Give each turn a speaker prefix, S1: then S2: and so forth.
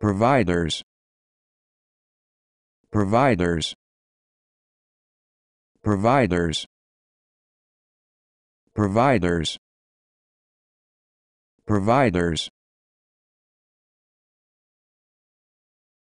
S1: providers providers providers providers providers